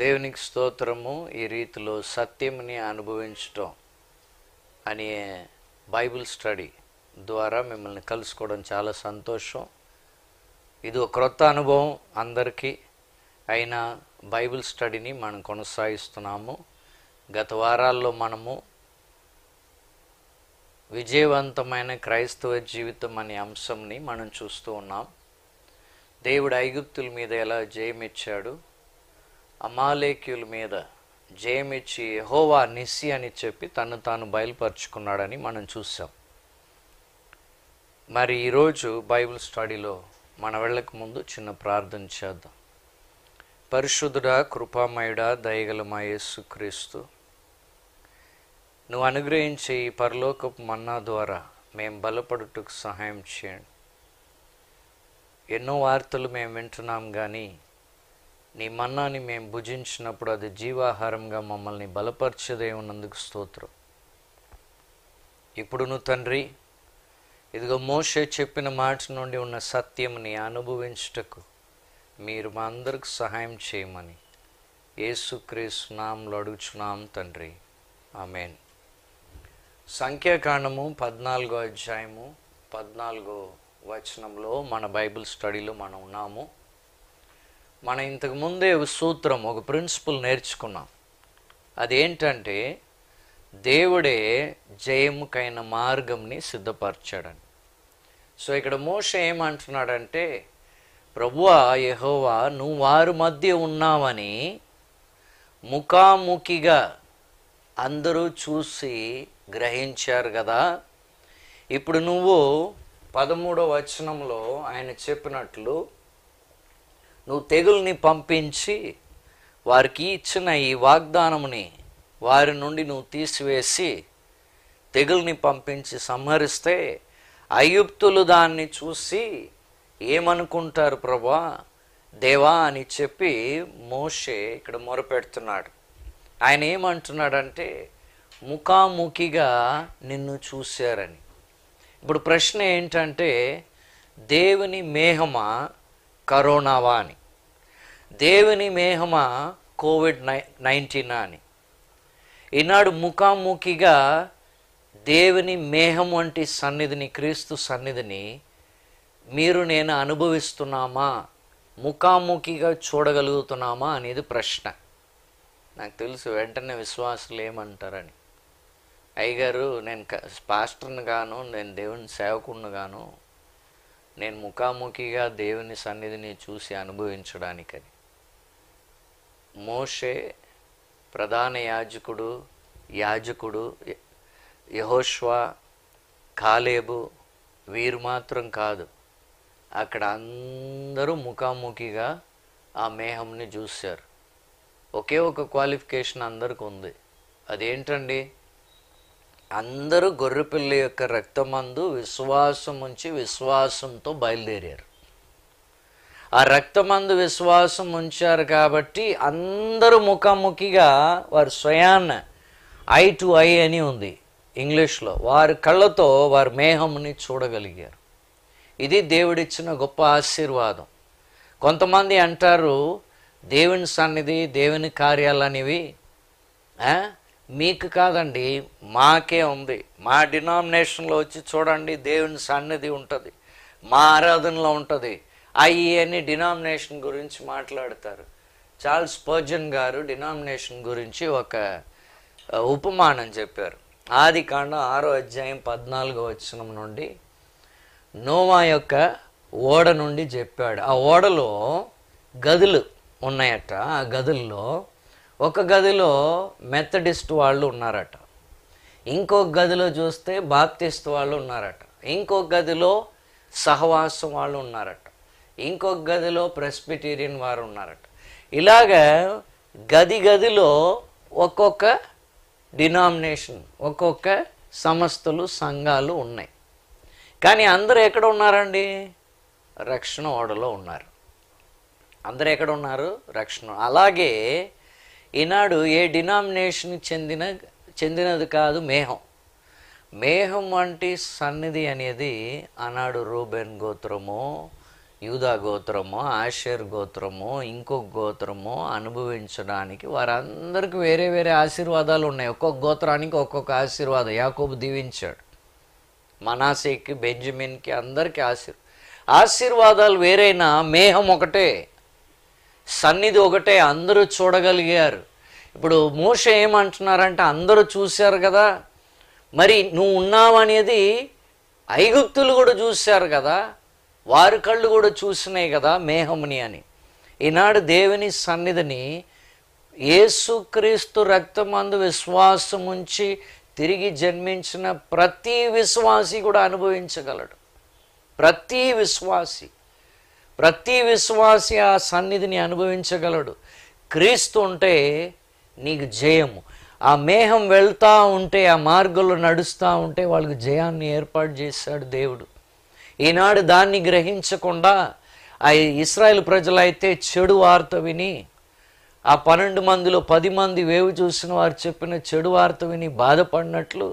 దేవునికి స్తోత్రము ఈ రీతిలో సత్యంని అనుభవించటం అనే బైబిల్ స్టడీ ద్వారా మిమ్మల్ని కలుసుకోవడం చాలా సంతోషం ఇది ఒక క్రొత్త అనుభవం అందరికీ అయినా బైబిల్ స్టడీని మనం కొనసాగిస్తున్నాము గత వారాల్లో మనము విజయవంతమైన క్రైస్తవ జీవితం అనే అంశంని మనం చూస్తూ ఉన్నాం దేవుడు ఐగుప్తుల మీద ఎలా జయమిచ్చాడు అమాలేక్యుల మీద జయమిచ్చి ఎహోవా నిస్సి అని చెప్పి తను తాను బయలుపరుచుకున్నాడని మనం చూసాం మరి ఈరోజు బైబిల్ స్టడీలో మన వెళ్ళక ముందు చిన్న ప్రార్థన చేద్దాం పరిశుద్ధుడా కృపామయుడా దయగలమా యేసుక్రీస్తు నువ్వు అనుగ్రహించే ఈ పరలోకపు మన్నా ద్వారా మేము బలపడుటకు సహాయం చేయండి ఎన్నో వార్తలు మేము వింటున్నాం కానీ నీ మన్నాని మేము భుజించినప్పుడు అది జీవాహారంగా మమ్మల్ని బలపరిచేదే ఉన్నందుకు స్తోత్రం ఇప్పుడు నువ్వు తండ్రి ఇదిగో మోషే చెప్పిన మాట నుండి ఉన్న సత్యంని అనుభవించుటకు మీరు మా అందరికి సహాయం చేయమని యేసుక్రీస్తు నామలు అడుగుచున్నాం తండ్రి ఆమెన్ సంఖ్యాకాండము పద్నాలుగో అధ్యాయము పద్నాలుగో వచనంలో మన బైబిల్ స్టడీలో మనం ఉన్నాము ఇంతకు ఇంతకుముందే సూత్రం ఒక ప్రిన్సిపల్ నేర్చుకున్నాం అదేంటంటే దేవుడే జయముకైన మార్గంని సిద్ధపరచాడని సో ఇక్కడ మోస ఏమంటున్నాడంటే ప్రభువా యహోవా నువ్వు వారి మధ్య ఉన్నావని ముఖాముఖిగా అందరూ చూసి గ్రహించారు కదా ఇప్పుడు నువ్వు పదమూడవ వచనంలో ఆయన చెప్పినట్లు నువ్వు తెగుల్ని పంపించి వారికి ఇచ్చిన ఈ వాగ్దానముని వారి నుండి నువ్వు తీసివేసి తెగుల్ని పంపించి సంహరిస్తే అయుప్తులు దాన్ని చూసి ఏమనుకుంటారు ప్రభా దేవా అని చెప్పి మోషే ఇక్కడ మొరపెడుతున్నాడు ఆయన ఏమంటున్నాడంటే ముఖాముఖిగా నిన్ను చూశారని ఇప్పుడు ప్రశ్న ఏంటంటే దేవుని మేహమా కరోనావా అని దేవుని మేహమా కోవిడ్ నై నైన్టీనా అని ఈనాడు ముఖాముఖిగా దేవుని మేహం వంటి సన్నిధిని క్రీస్తు సన్నిధిని మీరు నేను అనుభవిస్తున్నామా ముఖాముఖిగా చూడగలుగుతున్నామా అనేది ప్రశ్న నాకు తెలుసు వెంటనే విశ్వాసులు ఏమంటారని అయ్యగారు నేను పాస్టర్ని గాను నేను దేవుని సేవకుడిని గాను నేను ముఖాముఖిగా దేవుని సన్నిధిని చూసి అనుభవించడానికని మోషే ప్రధాన యాజకుడు యాజకుడు యహోష్వా కాలేబు వీరు మాత్రం కాదు అక్కడ అందరూ ముఖాముఖిగా ఆ మేహంని చూశారు ఒకే ఒక క్వాలిఫికేషన్ అందరికీ ఉంది అదేంటండి అందరూ గొర్రెపిల్ల యొక్క రక్తమందు విశ్వాసం ఉంచి విశ్వాసంతో బయలుదేరారు ఆ రక్తమందు విశ్వాసం ఉంచారు కాబట్టి అందరూ ముఖాముఖిగా వారి స్వయాన్న ఐ టు ఐ అని ఉంది ఇంగ్లీష్లో వారి కళ్ళతో వారి మేహంని చూడగలిగారు ఇది దేవుడిచ్చిన గొప్ప ఆశీర్వాదం కొంతమంది అంటారు దేవుని సన్నిధి దేవుని కార్యాలనేవి మీకు కాదండి మాకే ఉంది మా డినామినేషన్లో వచ్చి చూడండి దేవుని సన్నిధి ఉంటుంది మా ఆరాధనలో ఉంటుంది అని డినామినేషన్ గురించి మాట్లాడతారు చార్ల్స్ పర్జన్ గారు డినామినేషన్ గురించి ఒక ఉపమానం చెప్పారు ఆది కాండం ఆరో అధ్యాయం పద్నాలుగో వచ్చిన నుండి నోవా యొక్క ఓడ నుండి చెప్పాడు ఆ ఓడలో గదులు ఉన్నాయట ఆ గదుల్లో ఒక గదిలో మెథడిస్ట్ వాళ్ళు ఉన్నారట ఇంకొక గదిలో చూస్తే బాప్తిస్ట్ వాళ్ళు ఉన్నారట ఇంకో గదిలో సహవాసం వాళ్ళు ఉన్నారట ఇంకో గదిలో ప్రెస్బిటేరియన్ వారు ఉన్నారట ఇలాగ గది గదిలో ఒక్కొక్క డినామినేషన్ ఒక్కొక్క సంస్థలు సంఘాలు ఉన్నాయి కానీ అందరూ ఎక్కడ ఉన్నారండి రక్షణ ఓడలో ఉన్నారు అందరు ఎక్కడ ఉన్నారు రక్షణ అలాగే ఈనాడు ఏ డినామినేషన్కి చెందిన చెందినది కాదు మేహం మేహం వంటి సన్నిధి అనేది ఆనాడు రూబెన్ గోత్రము యూదా గోత్రము ఆషేర్ గోత్రము ఇంకొక గోత్రము అనుభవించడానికి వారందరికీ వేరే వేరే ఆశీర్వాదాలు ఉన్నాయి ఒక్కొక్క గోత్రానికి ఒక్కొక్క ఆశీర్వాదం యాకోబు దీవించాడు మనాసేకి బెంజమిన్కి అందరికీ ఆశీర్ ఆశీర్వాదాలు వేరైనా మేహం ఒకటే సన్నిధి ఒకటే అందరూ చూడగలిగారు ఇప్పుడు మోస ఏమంటున్నారంటే అందరూ చూశారు కదా మరి నువ్వు ఉన్నావు అనేది ఐగుప్తులు కూడా చూశారు కదా వారి కళ్ళు కూడా చూసినాయి కదా మేహముని అని ఈనాడు దేవుని సన్నిధిని ఏసుక్రీస్తు రక్తమందు విశ్వాసం తిరిగి జన్మించిన ప్రతి విశ్వాసి కూడా అనుభవించగలడు ప్రతి విశ్వాసి ప్రతి విశ్వాసి ఆ సన్నిధిని అనుభవించగలడు క్రీస్తు ఉంటే నీకు జయము ఆ మేహం వెళ్తూ ఉంటే ఆ మార్గంలో నడుస్తూ ఉంటే వాళ్ళకి జయాన్ని ఏర్పాటు చేశాడు దేవుడు ఈనాడు దాన్ని గ్రహించకుండా ఆ ఇస్రాయల్ ప్రజలైతే చెడు వార్త విని ఆ పన్నెండు మందిలో పది మంది వేవు చూసిన వారు చెప్పిన చెడు వార్త విని బాధపడినట్లు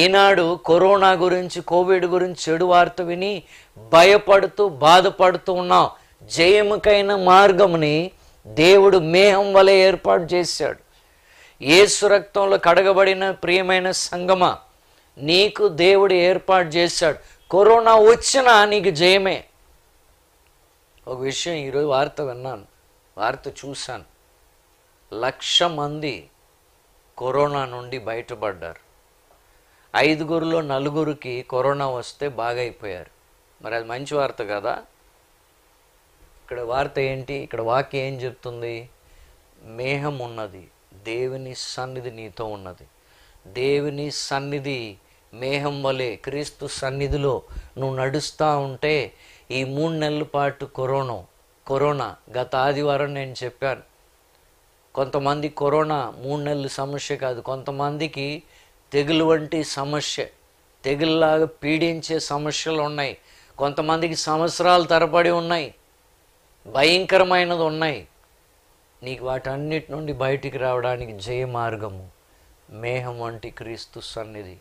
ఈనాడు కరోనా గురించి కోవిడ్ గురించి చెడు వార్త విని భయపడుతూ బాధపడుతూ ఉన్నాం జయముకైన మార్గముని దేవుడు మేహం వలె ఏర్పాటు చేశాడు ఏ సురక్తంలో కడగబడిన ప్రియమైన సంగమ నీకు దేవుడు ఏర్పాటు చేశాడు కరోనా వచ్చినా నీకు జయమే ఒక విషయం ఈరోజు వార్త విన్నాను వార్త చూశాను లక్ష మంది కరోనా నుండి బయటపడ్డారు ఐదుగురులో నలుగురికి కరోనా వస్తే బాగా అయిపోయారు మరి అది మంచి వార్త కదా ఇక్కడ వార్త ఏంటి ఇక్కడ వాక్యం ఏం చెప్తుంది మేహం ఉన్నది దేవుని సన్నిధి నీతో ఉన్నది దేవుని సన్నిధి మేహం వలె క్రీస్తు సన్నిధిలో నువ్వు నడుస్తూ ఉంటే ఈ మూడు నెలల పాటు కరోనా కరోనా గత ఆదివారం నేను చెప్పాను కొంతమంది కరోనా మూడు నెలల సమస్య కాదు కొంతమందికి తెగులు వంటి సమస్య తెగుల్లాగా పీడించే సమస్యలు ఉన్నాయి కొంతమందికి సంవత్సరాలు తరబడి ఉన్నాయి భయంకరమైనది ఉన్నాయి నీకు వాటన్నిటి నుండి బయటికి రావడానికి జయ మార్గము మేహం వంటి క్రీస్తు సన్నిధి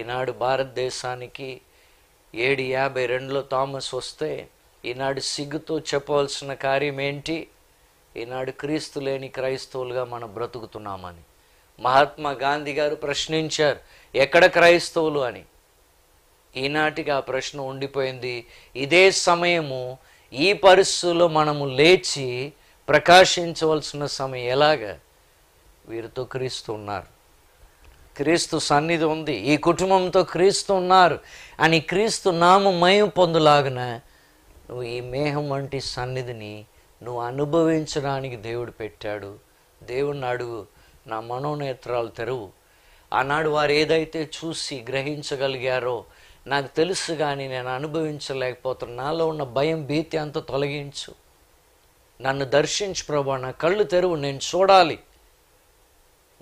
ఈనాడు భారతదేశానికి ఏడు యాభై రెండులో థామస్ వస్తే ఈనాడు సిగ్గుతో చెప్పవలసిన కార్యం ఏంటి ఈనాడు క్రీస్తు లేని క్రైస్తవులుగా మనం బ్రతుకుతున్నామని మహాత్మా గాంధీ గారు ప్రశ్నించారు ఎక్కడ క్రైస్తవులు అని ఈనాటికి ఆ ప్రశ్న ఉండిపోయింది ఇదే సమయము ఈ పరిస్థితుల్లో మనము లేచి ప్రకాశించవలసిన సమయం ఎలాగ వీరితో క్రీస్తు ఉన్నారు క్రీస్తు సన్నిధి ఉంది ఈ కుటుంబంతో క్రీస్తు ఉన్నారు అని క్రీస్తు నామమయం పొందులాగున నువ్వు ఈ మేహం వంటి సన్నిధిని నువ్వు అనుభవించడానికి దేవుడు పెట్టాడు దేవుణ్ణి అడుగు నా మనోనేత్రాలు తెరువు ఆనాడు వారు ఏదైతే చూసి గ్రహించగలిగారో నాకు తెలుసు కానీ నేను అనుభవించలేకపోతున్నా నాలో ఉన్న భయం భీతి అంతా తొలగించు నన్ను దర్శించు ప్రభా నా కళ్ళు తెరువు నేను చూడాలి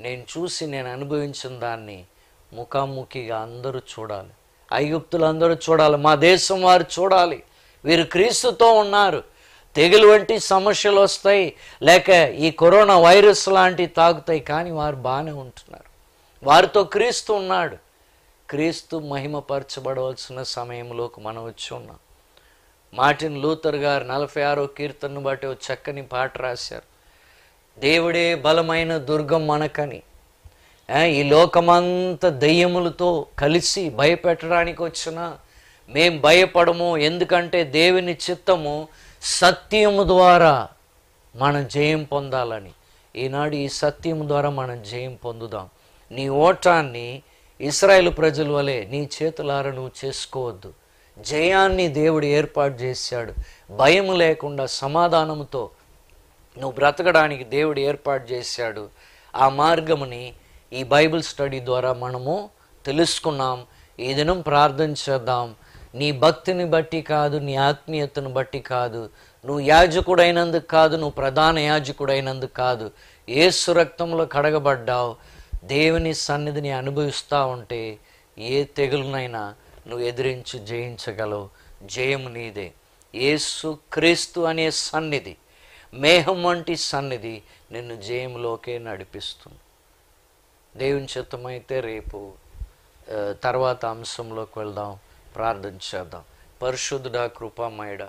నేను చూసి నేను అనుభవించిన దాన్ని ముఖాముఖిగా అందరూ చూడాలి ఐగుప్తులు అందరూ చూడాలి మా దేశం వారు చూడాలి వీరు క్రీస్తుతో ఉన్నారు తెగులు వంటి సమస్యలు వస్తాయి లేక ఈ కరోనా వైరస్ లాంటివి తాగుతాయి కానీ వారు బాగానే ఉంటున్నారు వారితో క్రీస్తు ఉన్నాడు క్రీస్తు మహిమపరచబడవలసిన సమయంలోకి మనం వచ్చి ఉన్నాం మార్టిన్ లూథర్ గారు నలభై ఆరో కీర్తనను బట్టి చక్కని పాట రాశారు దేవుడే బలమైన దుర్గం మనకని ఈ లోకమంత దయ్యములతో కలిసి భయపెట్టడానికి వచ్చిన మేం భయపడము ఎందుకంటే దేవుని చిత్తము సత్యము ద్వారా మనం జయం పొందాలని ఈనాడు ఈ సత్యం ద్వారా మనం జయం పొందుదాం నీ ఓటాన్ని ఇస్రాయేల్ ప్రజల వలె నీ చేతులార నువ్వు చేసుకోవద్దు జయాన్ని దేవుడు ఏర్పాటు చేశాడు భయం లేకుండా సమాధానంతో నువ్వు బ్రతకడానికి దేవుడు ఏర్పాటు చేశాడు ఆ మార్గముని ఈ బైబిల్ స్టడీ ద్వారా మనము తెలుసుకున్నాం ఈ దినం ప్రార్థన చేద్దాం నీ భక్తిని బట్టి కాదు నీ ఆత్మీయతను బట్టి కాదు నువ్వు యాజకుడైనందుకు కాదు నువ్వు ప్రధాన యాజకుడైనందుకు కాదు ఏసు రక్తంలో కడగబడ్డావు దేవుని సన్నిధిని అనుభవిస్తూ ఉంటే ఏ తెగులనైనా నువ్వు ఎదిరించి జయించగలవు జయం నీదే ఏసు క్రీస్తు అనే సన్నిధి మేహం వంటి సన్నిధి నిన్ను జయంలోకే నడిపిస్తుంది దేవుని చిత్తమైతే రేపు తర్వాత అంశంలోకి వెళ్దాం ప్రార్థన చేద్దాం పరిశుద్ధుడా కృపామయుడ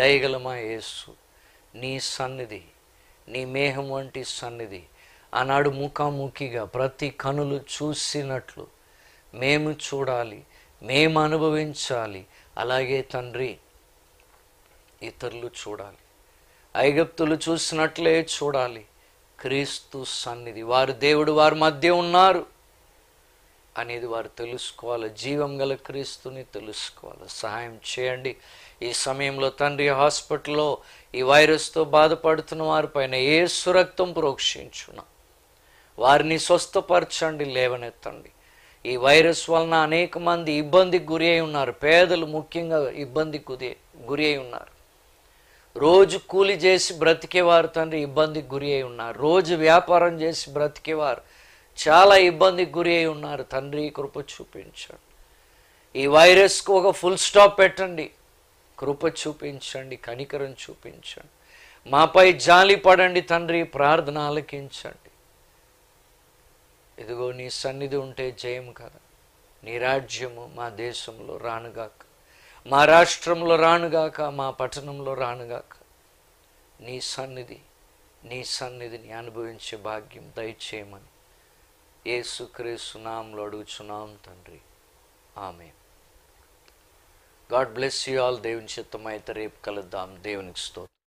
దయగలమా యేసు నీ సన్నిధి నీ మేహం వంటి సన్నిధి ఆనాడు ముఖాముఖిగా ప్రతి కనులు చూసినట్లు మేము చూడాలి మేము అనుభవించాలి అలాగే తండ్రి ఇతరులు చూడాలి ఐగప్తులు చూసినట్లే చూడాలి క్రీస్తు సన్నిధి వారు దేవుడు వారి మధ్య ఉన్నారు అనేది వారు తెలుసుకోవాలి జీవం గల క్రీస్తుని తెలుసుకోవాలి సహాయం చేయండి ఈ సమయంలో తండ్రి హాస్పిటల్లో ఈ వైరస్తో బాధపడుతున్న వారి పైన ఏ సురక్తం ప్రోక్షించున వారిని స్వస్థపరచండి లేవనెత్తండి ఈ వైరస్ వలన అనేక మంది ఇబ్బందికి గురి అయి ఉన్నారు పేదలు ముఖ్యంగా ఇబ్బందికి గురి గురి అయి ఉన్నారు రోజు కూలి చేసి బ్రతికేవారు తండ్రి ఇబ్బందికి గురి అయి ఉన్నారు రోజు వ్యాపారం చేసి బ్రతికేవారు చాలా ఇబ్బందికి గురి అయి ఉన్నారు తండ్రి కృప చూపించండి ఈ వైరస్కు ఒక ఫుల్ స్టాప్ పెట్టండి కృప చూపించండి కనికరం చూపించండి మాపై జాలి పడండి తండ్రి ప్రార్థన ఆలకించండి ఇదిగో నీ సన్నిధి ఉంటే జయం కదా నీ రాజ్యము మా దేశంలో రానుగాక మా రాష్ట్రంలో రానుగాక మా పట్టణంలో రానుగాక నీ సన్నిధి నీ సన్నిధిని అనుభవించే భాగ్యం దయచేయమని ఏసుక్రీస్తునాంలో అడుగుచున్నాం తండ్రి ఆమె గాడ్ బ్లెస్ యూ ఆల్ దేవుని చిత్తమైతే రేపు కలుద్దాం దేవునికి స్తోత్రం